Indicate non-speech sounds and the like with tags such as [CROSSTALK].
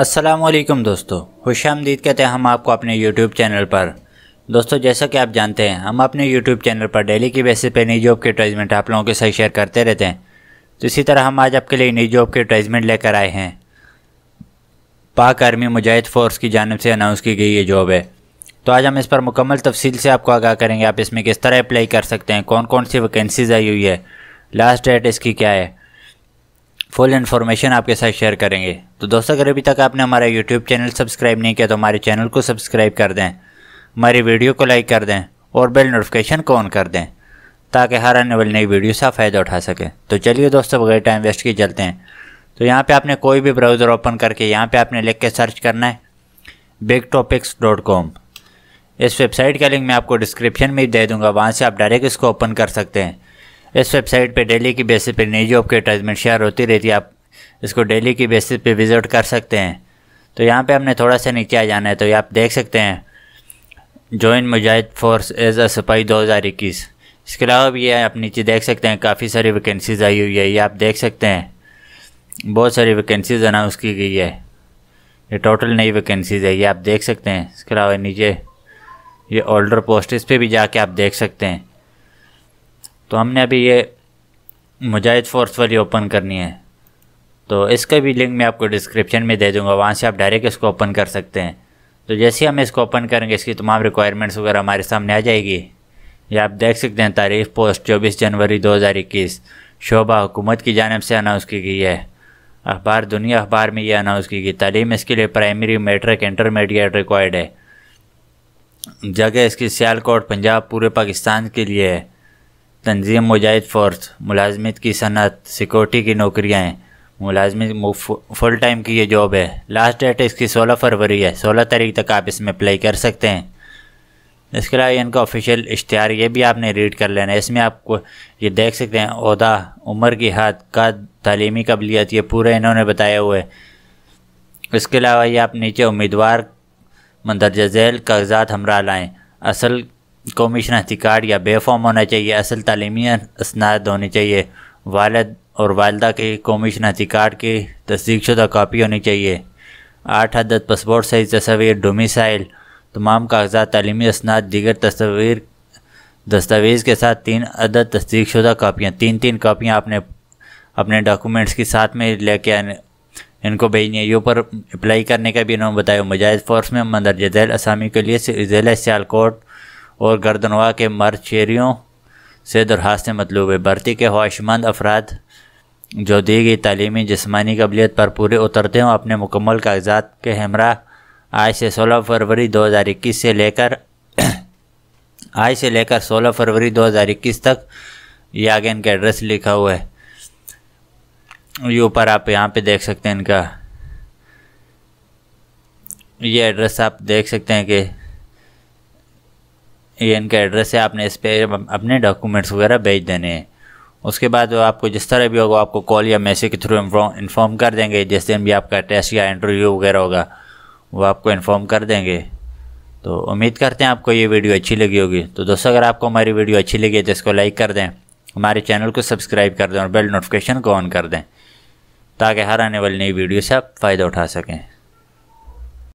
असलम दोस्तों खुश आमदीद कहते हैं हम आपको अपने यूट्यूब चैनल पर दोस्तों जैसा कि आप जानते हैं हम अपने यूट्यूब चैनल पर डेली की बेसिस पे नई जॉब के एडवर्टाइजमेंट आप लोगों के साथ शेयर करते रहते हैं तो इसी तरह हम आज आपके लिए नई जॉब के एडवर्टाइजमेंट लेकर आए हैं पाक आर्मी मुजाहिद फोर्स की जानब से अनाउंस की गई ये जॉब है तो आज हम इस पर मुकम्मल तफसील से आपको आगाह करेंगे आप इसमें किस तरह अप्लाई कर सकते हैं कौन कौन सी वैकेंसीज आई हुई है लास्ट डेट इसकी क्या है फुल इन्फॉर्मेशन आपके साथ शेयर करेंगे तो दोस्तों अगर अभी तक आपने हमारा यूट्यूब चैनल सब्सक्राइब नहीं किया तो हमारे चैनल को सब्सक्राइब कर दें हमारी वीडियो को लाइक कर दें और बेल नोटिफिकेशन को ऑन कर दें ताकि हर आने वाली नई वीडियो से फ़ायदा उठा सकें तो चलिए दोस्तों बगैर टाइम वेस्ट किए चलते हैं तो यहाँ पे आपने कोई भी ब्राउज़र ओपन करके यहाँ पे आपने लिख के सर्च करना है बिग टॉपिक्स डॉट कॉम इस वेबसाइट का लिंक मैं आपको डिस्क्रिप्शन में दे दूँगा वहाँ से आप डायरेक्ट इसको ओपन कर सकते हैं इस वेबसाइट पे डेली की बेसिस पे नई जॉब की एडवर्टाइजमेंट शेयर होती रहती है आप इसको डेली की बेसिस पे विज़िट कर सकते हैं तो यहाँ पे हमने थोड़ा सा नीचे आ जाना है तो ये आप देख सकते हैं join Mujahid force as a सिपाही दो हज़ार इक्कीस इसके अलावा भी ये आप नीचे देख सकते हैं काफ़ी सारी वैकेंसीज आई हुई है ये आप देख सकते हैं बहुत सारी वैकेंसीज अनाउंस की गई है ये टोटल नई वैकेंसीज है ये आप देख सकते हैं इसके अलावा नीचे ये ओल्डर पोस्ट इस पर भी जाके आप देख सकते हैं तो हमने अभी ये मुजाहिद फोर्स वाली ओपन करनी है तो इसका भी लिंक मैं आपको डिस्क्रिप्शन में दे दूंगा वहाँ से आप डायरेक्ट इसको ओपन कर सकते हैं तो जैसे हम इसको ओपन करेंगे इसकी तमाम रिक्वायरमेंट्स वगैरह हमारे सामने आ जाएगी या आप देख सकते हैं तारीफ पोस्ट चौबीस जनवरी 2021 शोभा हुकूमत की जानब से अनाउंस की गई है अखबार दुनिया अखबार में ये अनाउंस की गई तालीम इसके लिए प्राइमरी मेट्रिक इंटरमीडिएट रिक्वायर्ड है जगह इसकी सियालकोट पंजाब पूरे पाकिस्तान के लिए है तंजीम मुजाहिद फोर्स मुलाजमत की सनत सिक्योरिटी की नौकरियाँ मुलाजमत फुल टाइम की ये जॉब है लास्ट डेट इसकी सोलह फरवरी है सोलह तारीख तक आप इसमें अप्लाई कर सकते हैं इसके अलावा इनका ऑफिशियल इश्तहार ये भी आपने रीड कर लेना है इसमें आपको ये देख सकते हैं अहदा उम्र की हद का तलीमी कबलीत ये पूरे इन्होंने बताया हुआ है इसके अलावा ये आप नीचे उम्मीदवार मंदरजा झेल कागजात हमरा लाएँ असल कौमी शनाख्ती कार्ड या बेफॉर्म होना चाहिए असल तलीमी इसनाद होनी चाहिए वालद और वालदा के कौमी शनाख्ती कार्ड की तस्दीक शुदा कापी होनी चाहिए आठ हदद पासपोर्ट सही तस्वीर डोमिसाइल तमाम कागजात तलीमी इसनाद दीगर तस्वीर दस्तावेज़ के साथ तीन अदद तस्दीक शुदा कापियाँ तीन तीन कापियाँ आपने अपने डॉक्यूमेंट्स के साथ में लेके आने इनको भेजनी है यू पर अप्लाई करने का भी इन्होंने बताया मुजाहिद फोर्स में मंदरज जैल असामी के लिए ज़िला सियालकोट और गर्दनवा के मरचेरियों से दरख्वास्त मतलूब है भर्ती के ख्वाहिशमंद अफराद जो दी गई तलीमी जिसमानी कबलीत पर पूरे उतरते हों अपने मुकम्मल कागजात के हमरा आज से सोलह फरवरी दो हज़ार इक्कीस से लेकर [CLEARS THROAT] आज से लेकर सोलह फरवरी दो हज़ार इक्कीस तक आगे इनका एड्रेस लिखा हुआ है ये ऊपर आप यहाँ पे देख सकते हैं इनका ये एड्रेस आप देख सकते हैं कि ये इनका एड्रेस है आपने इस पर अपने डॉक्यूमेंट्स वगैरह भेज देने हैं उसके बाद वो आपको जिस तरह भी होगा आपको कॉल या मैसेज के थ्रू इन्फॉर्म कर देंगे जिस दिन भी आपका टेस्ट या इंटरव्यू वगैरह होगा वो आपको इन्फॉर्म कर देंगे तो उम्मीद करते हैं आपको ये वीडियो अच्छी लगी होगी तो दोस्तों अगर आपको हमारी वीडियो अच्छी लगी है तो इसको लाइक कर दें हमारे चैनल को सब्सक्राइब कर दें और बेल नोटिफिकेशन को ऑन कर दें ताकि हर आने वाली नई वीडियो से आप फ़ायदा उठा सकें